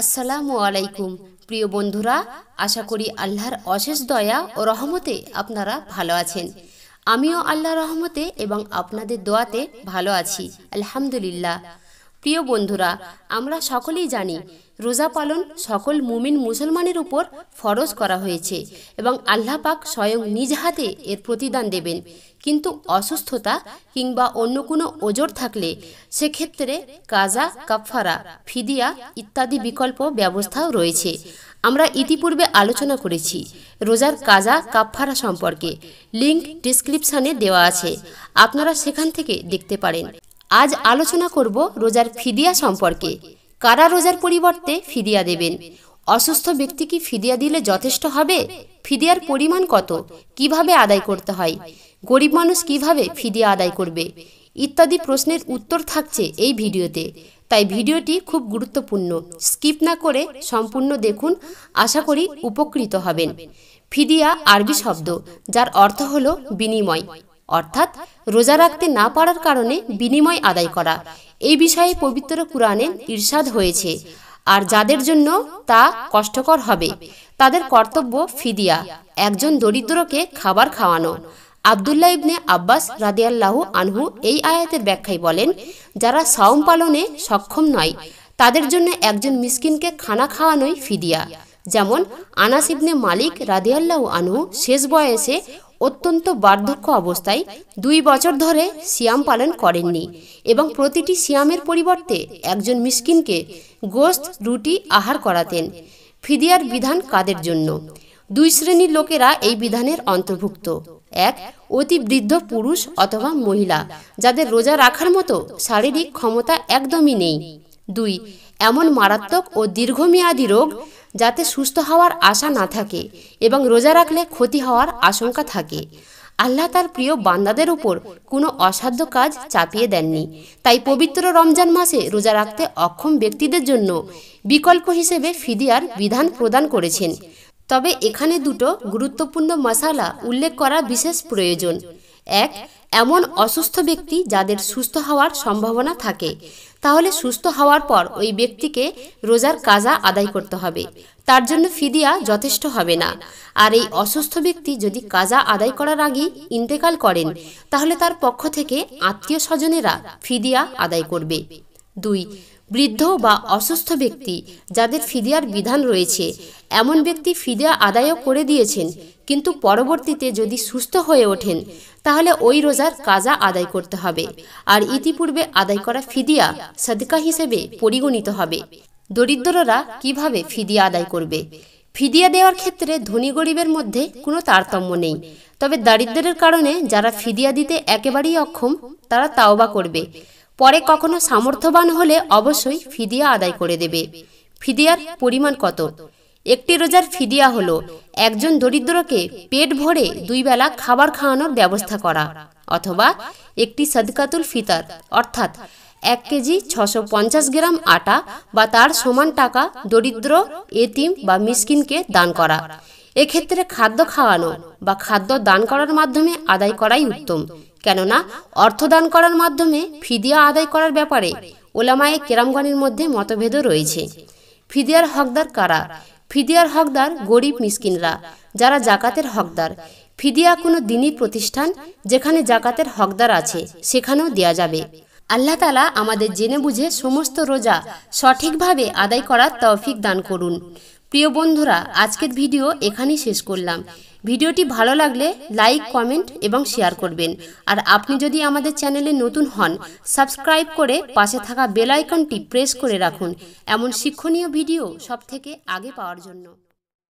আসসালামু আলাইকুম প্রিয় বন্ধুরা আশা করি আল্লাহর অশেষ দয়া ও রহমতে আপনারা ভালো আছেন আমিও আল্লাহ রহমতে এবং আপনাদের দোয়াতে ভালো আছি আলহামদুলিল্লাহ প্রিয় বন্ধুরা আমরা সকলেই জানি রোজা পালন সকল মুমিন মুসলমানের উপর ফরজ করা হয়েছে এবং আল্লাহ পাক স্বয়ং নিজ হাতে এর প্রতিদান দেবেন কিন্তু অসুস্থতা কিংবা অন্য কোনো ওজোর থাকলে সেক্ষেত্রে কাজা কাফারা ফিদিয়া ইত্যাদি বিকল্প ব্যবস্থাও রয়েছে আমরা ইতিপূর্বে আলোচনা করেছি রোজার কাজা কাফারা সম্পর্কে লিঙ্ক ডিসক্রিপশানে দেওয়া আছে আপনারা সেখান থেকে দেখতে পারেন আজ আলোচনা করব রোজার ফিদিয়া সম্পর্কে কারা রোজার পরিবর্তে ফিদিয়া দেবেন অসুস্থ ব্যক্তি কি ফিদিয়া দিলে যথেষ্ট হবে ফিদিয়ার পরিমাণ কত কিভাবে আদায় করতে হয় গরিব মানুষ কিভাবে ফিদিয়া আদায় করবে ইত্যাদি প্রশ্নের উত্তর থাকছে এই ভিডিওতে তাই ভিডিওটি খুব গুরুত্বপূর্ণ স্কিপ না করে সম্পূর্ণ দেখুন আশা করি উপকৃত হবেন ফিদিয়া আরবি শব্দ যার অর্থ হল বিনিময় অর্থাৎ রোজা রাখতে না পারার কারণে বিনিময় আদায় করা এই বিষয়ে পবিত্র কোরআনে ইরশাদ হয়েছে আর যাদের জন্য তা কষ্টকর হবে তাদের কর্তব্য ফিদিয়া একজন দরিদ্রকে খাবার খাওয়ানো আবদুল্লাহ ইবনে আব্বাস রাদিয়াল্লাহু আনহু এই আয়াতের ব্যাখ্যায় বলেন যারা সাওম পালনে সক্ষম নয় তাদের জন্য একজন মিসকিনকে খানা খাওয়ানোই ফিদিয়া যেমন আনাস ইবনে মালিক রাদিয়াল্লাহু আনহু শেষ বয়সে অত্যন্ত বার্ধক্য অবস্থায় দুই বছর ধরে সিয়াম পালন করেননি এবং প্রতিটি সিয়ামের পরিবর্তে একজন মিসকিনকে গোস্ত রুটি আহার করাতেন ফিদিয়ার বিধান কাদের জন্য দুই শ্রেণীর লোকেরা এই বিধানের অন্তর্ভুক্ত এক অতি বৃদ্ধ পুরুষ অথবা মহিলা যাদের রোজা রাখার মতো শারীরিক ক্ষমতা একদমই নেই দুই এমন মারাত্মক ও দীর্ঘমেয়াদী রোগ যাতে সুস্থ হওয়ার আশা না থাকে এবং রোজা রাখলে ক্ষতি হওয়ার আশঙ্কা থাকে আল্লাহ তার প্রিয় বান্দাদের উপর কোনো অসাধ্য কাজ চাপিয়ে দেননি তাই পবিত্র রমজান মাসে রোজা রাখতে অক্ষম ব্যক্তিদের জন্য বিকল্প হিসেবে ফিদিয়ার বিধান প্রদান করেছেন তবে এখানে দুটো গুরুত্বপূর্ণ মশালা উল্লেখ করা বিশেষ প্রয়োজন এক এমন অসুস্থ ব্যক্তি যাদের সুস্থ হওয়ার সম্ভাবনা থাকে তাহলে সুস্থ হওয়ার পর ওই ব্যক্তিকে রোজার কাজা আদায় করতে হবে তার জন্য ফিদিয়া যথেষ্ট হবে না আর এই অসুস্থ ব্যক্তি যদি কাজা আদায় করার আগেই ইন্তেকাল করেন তাহলে তার পক্ষ থেকে আত্মীয় স্বজনেরা ফিদিয়া আদায় করবে দুই বৃদ্ধ বা অসুস্থ ব্যক্তি যাদের ফিদিয়ার বিধান রয়েছে এমন ব্যক্তি ফিদিয়া আদায়ও করে দিয়েছেন কিন্তু পরবর্তীতে যদি সুস্থ হয়ে ওঠেন তাহলে ওই রোজার কাজা আদায় করতে হবে আর ইতিপূর্বে আদায় করা ফিদিয়া সদকা হিসেবে পরিগণিত হবে দরিদ্ররা কিভাবে ফিদিয়া আদায় করবে ফিদিয়া দেওয়ার ক্ষেত্রে ধনী গরিবের মধ্যে কোনো তারতম্য নেই তবে দারিদ্রের কারণে যারা ফিদিয়া দিতে একেবারেই অক্ষম তারা তাওবা করবে পরে কখনো সামর্থ্যবান হলে অবশ্যই ফিদিয়া আদায় করে দেবে ফিদিয়ার পরিমাণ কত একটি রোজার ফিদিয়া হলো একজন দরিদ্রকে পেট ভরে দুই বেলা খাবার খাওয়ানোর ব্যবস্থা করা অথবা একটি সদকাতুল ফিতার অর্থাৎ এক কেজি ছশো গ্রাম আটা বা তার সমান টাকা দরিদ্র এতিম বা মিসকিনকে দান করা এক্ষেত্রে খাদ্য খাওয়ানো বা খাদ্য দান করার মাধ্যমে আদায় করাই উত্তম কেননা অর্থদান করার মাধ্যমে ফিদিয়া আদায় করার ব্যাপারে ওলামায়ে কেরামগণের মধ্যে মতভেদও রয়েছে ফিদিয়ার হকদার কারা ফিদিয়ার হকদার গরিব মিসকিনরা যারা জাকাতের হকদার ফিদিয়া কোনো দিনই প্রতিষ্ঠান যেখানে জাকাতের হকদার আছে সেখানেও দেয়া যাবে আল্লাহ তালা আমাদের জেনে বুঝে সমস্ত রোজা সঠিকভাবে আদায় করার তৌফিক দান করুন প্রিয় বন্ধুরা আজকের ভিডিও এখানেই শেষ করলাম ভিডিওটি ভালো লাগলে লাইক কমেন্ট এবং শেয়ার করবেন আর আপনি যদি আমাদের চ্যানেলে নতুন হন সাবস্ক্রাইব করে পাশে থাকা বেল আইকনটি প্রেস করে রাখুন এমন শিক্ষণীয় ভিডিও সব থেকে আগে পাওয়ার জন্য